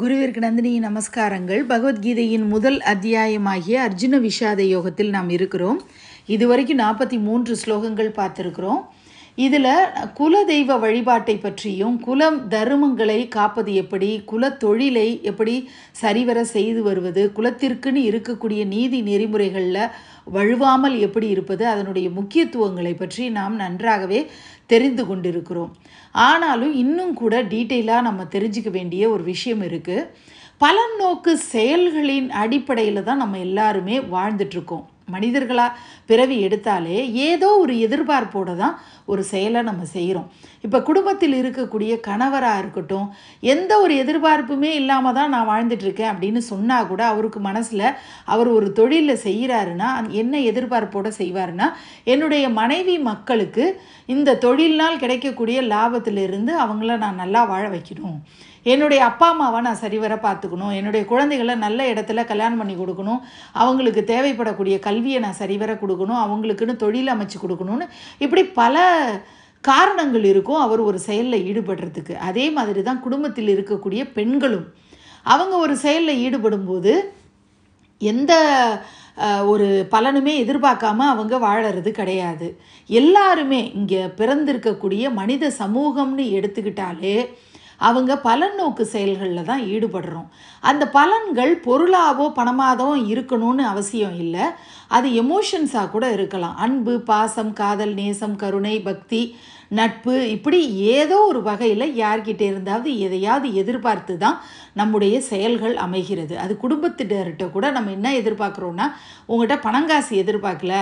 குருவிற்கு நந்தினி நமஸ்காரங்கள் பகவத்கீதையின் முதல் அத்தியாயமாகிய அர்ஜுன விஷாத யோகத்தில் நாம் இருக்கிறோம் இதுவரைக்கும் நாற்பத்தி மூன்று ஸ்லோகங்கள் பார்த்துருக்குறோம் இதில் குல தெய்வ வழிபாட்டை பற்றியும் குலம் தருமங்களை காப்பது எப்படி குல தொழிலை எப்படி சரிவர செய்து வருவது குலத்திற்குன்னு இருக்கக்கூடிய நீதி நெறிமுறைகளில் வழுவாமல் எப்படி இருப்பது அதனுடைய முக்கியத்துவங்களை பற்றி நாம் நன்றாகவே தெரிந்து கொண்டிருக்கிறோம் ஆனாலும் இன்னும் கூட டீட்டெயிலாக நம்ம தெரிஞ்சுக்க வேண்டிய ஒரு விஷயம் இருக்குது நோக்கு செயல்களின் அடிப்படையில் தான் நம்ம எல்லாருமே வாழ்ந்துட்டுருக்கோம் மனிதர்களாக பிறவி எடுத்தாலே ஏதோ ஒரு எதிர்பார்ப்போடு தான் ஒரு செயலை நம்ம செய்கிறோம் இப்போ குடும்பத்தில் இருக்கக்கூடிய கணவராக இருக்கட்டும் எந்த ஒரு எதிர்பார்ப்புமே இல்லாமல் தான் நான் வாழ்ந்துட்டுருக்கேன் அப்படின்னு சொன்னால் கூட அவருக்கு மனசில் அவர் ஒரு தொழிலில் செய்கிறாருன்னா என்ன எதிர்பார்ப்போடு செய்வார்னா என்னுடைய மனைவி மக்களுக்கு இந்த தொழிலினால் கிடைக்கக்கூடிய லாபத்திலிருந்து அவங்கள நான் நல்லா வாழ வைக்கணும் என்னுடைய அப்பா அம்மாவை நான் சரிவர பார்த்துக்கணும் என்னுடைய குழந்தைகளை நல்ல இடத்துல கல்யாணம் பண்ணி கொடுக்கணும் அவங்களுக்கு தேவைப்படக்கூடிய கல்வியை நான் சரிவர கொடுக்கணும் அவங்களுக்குன்னு தொழில் அமைச்சு கொடுக்கணும்னு இப்படி பல காரணங்கள் இருக்கும் அவர் ஒரு செயலில் ஈடுபடுறதுக்கு அதே மாதிரி தான் குடும்பத்தில் இருக்கக்கூடிய பெண்களும் அவங்க ஒரு செயலில் ஈடுபடும் போது எந்த ஒரு பலனுமே எதிர்பார்க்காம அவங்க வாழறது கிடையாது எல்லாருமே இங்கே பிறந்திருக்கக்கூடிய மனித சமூகம்னு எடுத்துக்கிட்டாலே அவங்க பலன் நோக்கு செயல்களில் தான் ஈடுபடுறோம் அந்த பலன்கள் பொருளாகவோ பணமாகவோ இருக்கணும்னு அவசியம் இல்லை அது எமோஷன்ஸாக கூட இருக்கலாம் அன்பு பாசம் காதல் நேசம் கருணை பக்தி நட்பு இப்படி ஏதோ ஒரு வகையில் யார்கிட்ட இருந்தாவது எதையாவது எதிர்பார்த்து தான் நம்முடைய செயல்கள் அமைகிறது அது குடும்பத்தினர்கிட்ட கூட நம்ம என்ன எதிர்பார்க்குறோன்னா உங்கள்கிட்ட பணங்காசு எதிர்பார்க்கல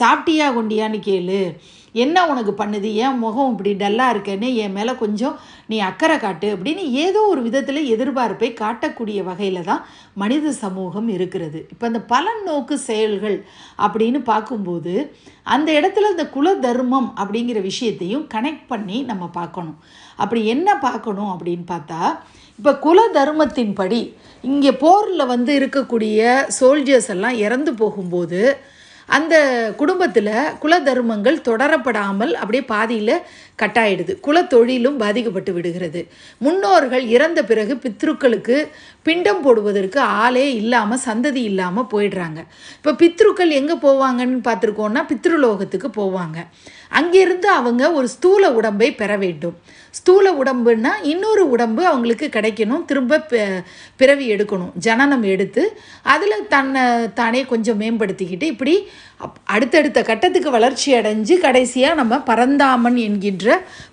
சாப்பிட்டியா கொண்டியான்னு கேளு என்ன உனக்கு பண்ணுது ஏன் முகம் இப்படி டல்லாக இருக்கேன்னு என் மேலே கொஞ்சம் நீ அக்கறை காட்டு அப்படின்னு ஏதோ ஒரு விதத்தில் எதிர்பார்ப்பை காட்டக்கூடிய வகையில் தான் மனித சமூகம் இருக்கிறது இப்போ இந்த நோக்கு செயல்கள் அப்படின்னு பார்க்கும்போது அந்த இடத்துல இந்த குல தர்மம் அப்படிங்கிற விஷயத்தையும் கனெக்ட் பண்ணி நம்ம பார்க்கணும் அப்படி என்ன பார்க்கணும் அப்படின்னு பார்த்தா இப்போ குல தர்மத்தின்படி இங்கே போரில் வந்து இருக்கக்கூடிய சோல்ஜர்ஸ் எல்லாம் இறந்து போகும்போது அந்த குடும்பத்தில் குல தர்மங்கள் தொடரப்படாமல் அப்படியே பாதியில் கட்டாயிடுது குலத்தொழிலும் பாதிக்கப்பட்டு விடுகிறது முன்னோர்கள் இறந்த பிறகு பித்ருக்களுக்கு பிண்டம் போடுவதற்கு ஆளே இல்லாமல் சந்ததி இல்லாமல் போயிடுறாங்க இப்போ பித்ருக்கள் எங்கே போவாங்கன்னு பார்த்துருக்கோன்னா பித்ருலோகத்துக்கு போவாங்க அங்கிருந்து அவங்க ஒரு ஸ்தூல உடம்பை பெற வேண்டும் ஸ்தூல உடம்புன்னா இன்னொரு உடம்பு அவங்களுக்கு கிடைக்கணும் திரும்ப பிறவி எடுக்கணும் ஜனனம் எடுத்து அதில் தன்னை தானே கொஞ்சம் மேம்படுத்திக்கிட்டு இப்படி அடுத்தடுத்த கட்டத்துக்கு வளர்ச்சி அடைஞ்சு கடைசியாக நம்ம பரந்தாமன் என்கின்ற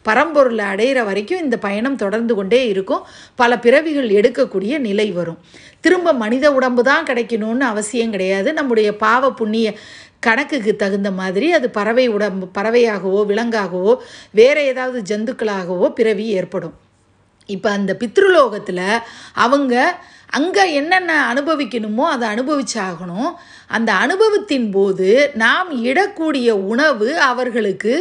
பரம்பொருளை அடையிற வரைக்கும் இந்த பயணம் தொடர்ந்து கொண்டே இருக்கும் பல பிறவிகள் எடுக்கக்கூடிய நிலை வரும் திரும்ப மனித உடம்பு தான் கிடைக்கணும்னு அவசியம் கிடையாது நம்முடைய பாவ புண்ணிய கணக்குக்கு தகுந்த மாதிரி அது பறவை உடம்பு பறவையாகவோ விலங்காகவோ வேறு ஏதாவது ஜந்துக்களாகவோ பிறவி ஏற்படும் இப்போ அந்த பித்ருலோகத்தில் அவங்க அங்கே என்னென்ன அனுபவிக்கணுமோ அதை அனுபவிச்சாகணும் அந்த அனுபவத்தின் போது நாம் இடக்கூடிய உணவு அவர்களுக்கு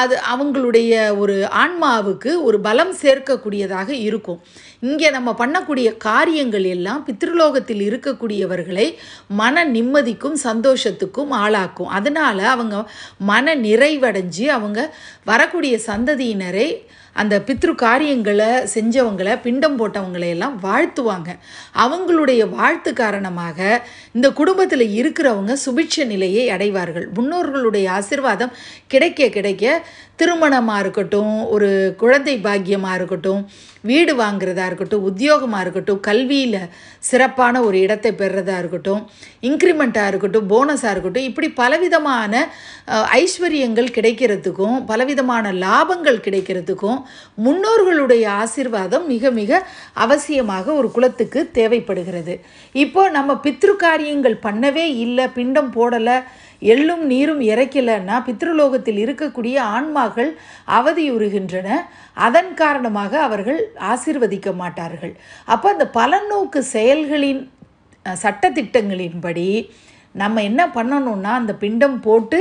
அது அவங்களுடைய ஒரு ஆன்மாவுக்கு ஒரு பலம் சேர்க்கக்கூடியதாக இருக்கும் இங்கே நம்ம பண்ணக்கூடிய காரியங்கள் எல்லாம் பித்ருலோகத்தில் இருக்கக்கூடியவர்களை மன நிம்மதிக்கும் சந்தோஷத்துக்கும் ஆளாக்கும் அதனால் அவங்க மன நிறைவடைஞ்சு அவங்க வரக்கூடிய சந்ததியினரை அந்த பித்ரு காரியங்களை செஞ்சவங்களை பிண்டம் போட்டவங்களையெல்லாம் வாழ்த்துவாங்க அவங்களுடைய வாழ்த்து காரணமாக இந்த குடும்பத்தில் இருக்கிறவங்க சுபிட்ச நிலையை அடைவார்கள் முன்னோர்களுடைய ஆசிர்வாதம் கிடைக்க கிடைக்க திருமணமாக இருக்கட்டும் ஒரு குழந்தை பாக்கியமாக இருக்கட்டும் வீடு வாங்குறதா இருக்கட்டும் உத்தியோகமாக இருக்கட்டும் கல்வியில் சிறப்பான ஒரு இடத்தை பெறுறதா இருக்கட்டும் இன்க்ரிமெண்ட்டாக இருக்கட்டும் போனஸாக இருக்கட்டும் இப்படி பலவிதமான ஐஸ்வர்யங்கள் கிடைக்கிறதுக்கும் பலவிதமான லாபங்கள் கிடைக்கிறதுக்கும் முன்னோர்களுடைய ஆசிர்வாதம் மிக மிக அவசியமாக ஒரு குலத்துக்கு தேவைப்படுகிறது இப்போ நம்ம பித்ரு காரியங்கள் பண்ணவே இல்லை பிண்டம் போடலை எள்ளும் நீரும் இறைக்கலைன்னா பித்ருலோகத்தில் இருக்கக்கூடிய ஆன்மாக்கள் அவதியுறுகின்றன அதன் காரணமாக அவர்கள் ஆசிர்வதிக்க மாட்டார்கள் அப்போ அந்த பலநோக்கு செயல்களின் சட்டத்திட்டங்களின்படி நம்ம என்ன பண்ணணும்னா அந்த பிண்டம் போட்டு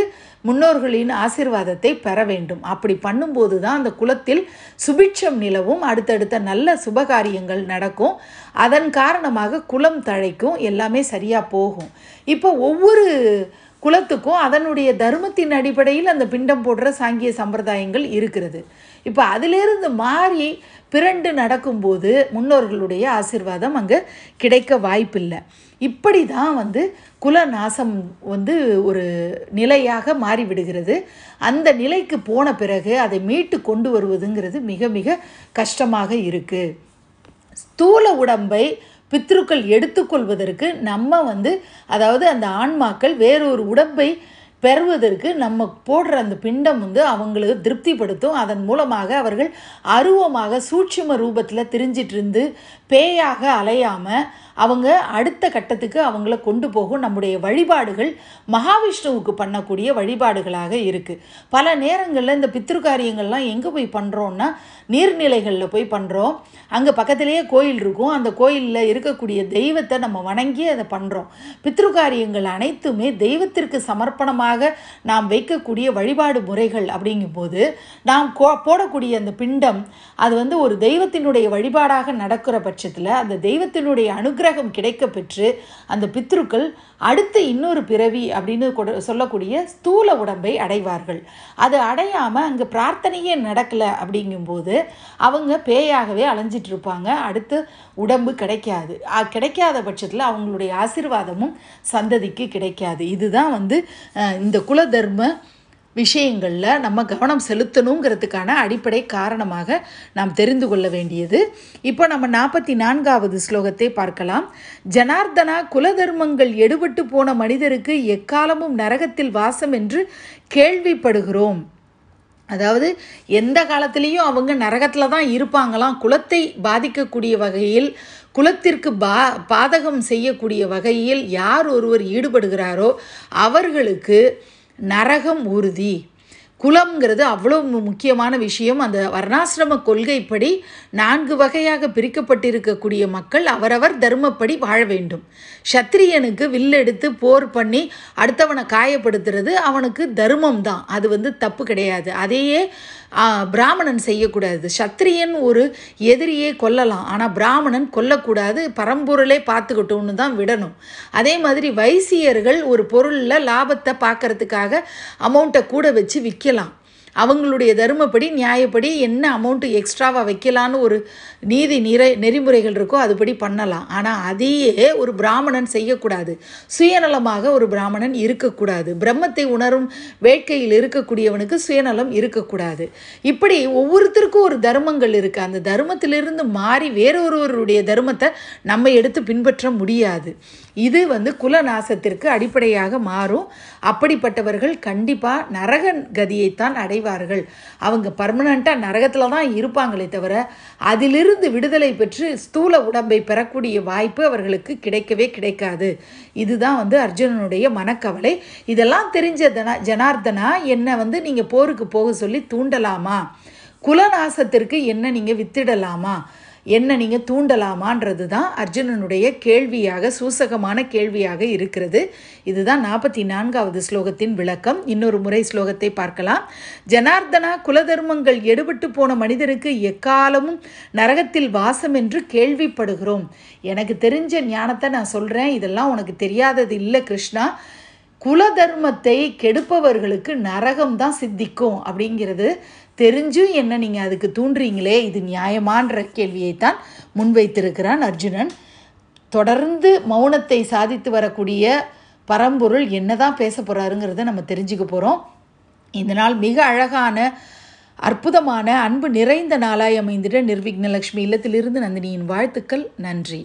முன்னோர்களின் ஆசிர்வாதத்தை பெற வேண்டும் அப்படி பண்ணும்போது தான் அந்த குலத்தில் சுபிட்சம் நிலவும் அடுத்தடுத்த நல்ல சுபகாரியங்கள் நடக்கும் அதன் காரணமாக குலம் தழைக்கும் எல்லாமே சரியாக போகும் இப்போ ஒவ்வொரு குலத்துக்கும் அதனுடைய தர்மத்தின் அடிப்படையில் அந்த பிண்டம் போடுற சாங்கிய சம்பிரதாயங்கள் இருக்கிறது இப்போ அதிலிருந்து மாறி பிறண்டு நடக்கும்போது முன்னோர்களுடைய ஆசிர்வாதம் அங்கே கிடைக்க வாய்ப்பில்லை இப்படி தான் வந்து குல நாசம் வந்து ஒரு நிலையாக மாறிவிடுகிறது அந்த நிலைக்கு போன பிறகு அதை மீட்டு கொண்டு வருவதுங்கிறது மிக மிக கஷ்டமாக இருக்குது ஸ்தூல உடம்பை பித்ருக்கள் எடுத்துக்கொள்வதற்கு நம்ம வந்து அதாவது அந்த ஆன்மாக்கள் வேறொரு உடம்பை பெறுவதற்கு நம்ம போடுற அந்த பிண்டம் வந்து அவங்களுக்கு திருப்திப்படுத்தும் அதன் மூலமாக அவர்கள் அருவமாக சூட்சும ரூபத்தில் திரிஞ்சிட்டு இருந்து பேயாக அலையாமல் அவங்க அடுத்த கட்டத்துக்கு அவங்கள கொண்டு போகும் நம்முடைய வழிபாடுகள் மகாவிஷ்ணுவுக்கு பண்ணக்கூடிய வழிபாடுகளாக இருக்குது பல நேரங்களில் இந்த பித்திருக்காரியங்கள்லாம் எங்கே போய் பண்ணுறோன்னா நீர்நிலைகளில் போய் பண்ணுறோம் அங்கே பக்கத்திலேயே கோயில் இருக்கும் அந்த கோயிலில் இருக்கக்கூடிய தெய்வத்தை நம்ம வணங்கி அதை பண்ணுறோம் பித்திருக்காரியங்கள் அனைத்துமே தெய்வத்திற்கு சமர்ப்பணமாக நாம் வைக்கக்கூடிய வழிபாடு முறைகள் அப்படிங்கும்போது நாம் போடக்கூடிய அந்த பிண்டம் அது வந்து ஒரு தெய்வத்தினுடைய வழிபாடாக நடக்கிற பட்சத்தில் அந்த தெய்வத்தினுடைய அனுகிரகம் கிடைக்க பெற்று அந்த பித்ருக்கள் அடுத்து இன்னொரு பிறவி அப்படின்னு சொல்லக்கூடிய ஸ்தூல உடம்பை அடைவார்கள் அது அடையாமல் அங்கே பிரார்த்தனையே நடக்கலை அப்படிங்கும்போது அவங்க பேயாகவே அலைஞ்சிட்டு இருப்பாங்க அடுத்து உடம்பு கிடைக்காது கிடைக்காத பட்சத்தில் அவங்களுடைய ஆசிர்வாதமும் சந்ததிக்கு கிடைக்காது இதுதான் வந்து இந்த குல தர்ம விஷயங்களில் நம்ம கவனம் செலுத்தணுங்கிறதுக்கான அடிப்படை காரணமாக நாம் தெரிந்து கொள்ள வேண்டியது இப்போ நம்ம நாற்பத்தி நான்காவது ஸ்லோகத்தை பார்க்கலாம் ஜனார்தனா குலதர்மங்கள் எடுபட்டு போன மனிதருக்கு எக்காலமும் நரகத்தில் வாசம் என்று கேள்விப்படுகிறோம் அதாவது எந்த காலத்துலேயும் அவங்க நரகத்தில் தான் இருப்பாங்களாம் குலத்தை பாதிக்கக்கூடிய வகையில் குலத்திற்கு பா பாதகம் செய்யக்கூடிய வகையில் யார் ஒருவர் ஈடுபடுகிறாரோ அவர்களுக்கு நரகம் உறுதி குலம்ங்கிறது அவ்வளோ முக்கியமான விஷயம் அந்த வர்ணாசிரம கொள்கைப்படி நான்கு வகையாக பிரிக்கப்பட்டிருக்கக்கூடிய மக்கள் அவரவர் தர்மப்படி வாழ வேண்டும் சத்திரியனுக்கு வில்லெடுத்து போர் பண்ணி அடுத்தவனை காயப்படுத்துறது அவனுக்கு தர்மம் தான் அது வந்து தப்பு கிடையாது அதையே பிராமணன் செய்யக்கூடாது சத்திரியன் ஒரு எதிரியே கொல்லலாம் ஆனால் பிராமணன் கொல்லக்கூடாது பரம்பொருளே பார்த்துக்கிட்டோம்னு தான் விடணும் அதே மாதிரி வைசியர்கள் ஒரு பொருளில் லாபத்தை பார்க்கறதுக்காக அமௌண்ட்டை கூட வச்சு விற்கலாம் அவங்களுடைய தர்மப்படி நியாயப்படி என்ன அமௌண்ட்டு எக்ஸ்ட்ராவாக வைக்கலான்னு ஒரு நீதி நிறை நெறிமுறைகள் இருக்கோ அதுபடி பண்ணலாம் ஆனால் அதையே ஒரு பிராமணன் செய்யக்கூடாது சுயநலமாக ஒரு பிராமணன் இருக்கக்கூடாது பிரம்மத்தை உணரும் வேட்கையில் இருக்கக்கூடியவனுக்கு சுயநலம் இருக்கக்கூடாது இப்படி ஒவ்வொருத்தருக்கும் ஒரு தர்மங்கள் இருக்குது அந்த தர்மத்திலிருந்து மாறி வேறொருவருடைய தர்மத்தை நம்ம எடுத்து பின்பற்ற முடியாது இது வந்து குலநாசத்திற்கு அடிப்படையாக மாறும் அப்படிப்பட்டவர்கள் கண்டிப்பாக நரக கதியைத்தான் அடைவார்கள் அவங்க பர்மனண்ட்டாக நரகத்தில் தான் இருப்பாங்களே தவிர அதிலிருந்து விடுதலை பெற்று ஸ்தூல உடம்பை பெறக்கூடிய வாய்ப்பு அவர்களுக்கு கிடைக்கவே கிடைக்காது இதுதான் வந்து அர்ஜுனனுடைய மனக்கவலை இதெல்லாம் தெரிஞ்ச ஜனார்தனா என்னை வந்து நீங்கள் போருக்கு போக சொல்லி தூண்டலாமா குலநாசத்திற்கு என்ன நீங்கள் வித்திடலாமா என்ன நீங்கள் தூண்டலாமான்றது தான் அர்ஜுனனுடைய கேள்வியாக சூசகமான கேள்வியாக இருக்கிறது இதுதான் நாற்பத்தி நான்காவது ஸ்லோகத்தின் விளக்கம் இன்னொரு முறை ஸ்லோகத்தை பார்க்கலாம் ஜனார்தனா குலதர்மங்கள் எடுபட்டு போன மனிதருக்கு எக்காலமும் நரகத்தில் வாசம் என்று கேள்விப்படுகிறோம் எனக்கு தெரிஞ்ச ஞானத்தை நான் சொல்கிறேன் இதெல்லாம் உனக்கு தெரியாதது இல்லை கிருஷ்ணா குலதர்மத்தை கெடுப்பவர்களுக்கு நரகம் தான் சித்திக்கும் அப்படிங்கிறது தெரிஞ்சும் என்ன நீங்கள் அதுக்கு தூண்டுறீங்களே இது நியாயமான்ற கேள்வியை தான் முன்வைத்திருக்கிறான் அர்ஜுனன் தொடர்ந்து மௌனத்தை சாதித்து வரக்கூடிய பரம்பொருள் என்ன தான் பேச போகிறாருங்கிறத நம்ம தெரிஞ்சுக்க போகிறோம் இதனால் மிக அழகான அற்புதமான அன்பு நிறைந்த நாளாய் அமைந்திட நிர்விக்னலக்ஷ்மி இல்லத்திலிருந்து நந்தினியின் வாழ்த்துக்கள் நன்றி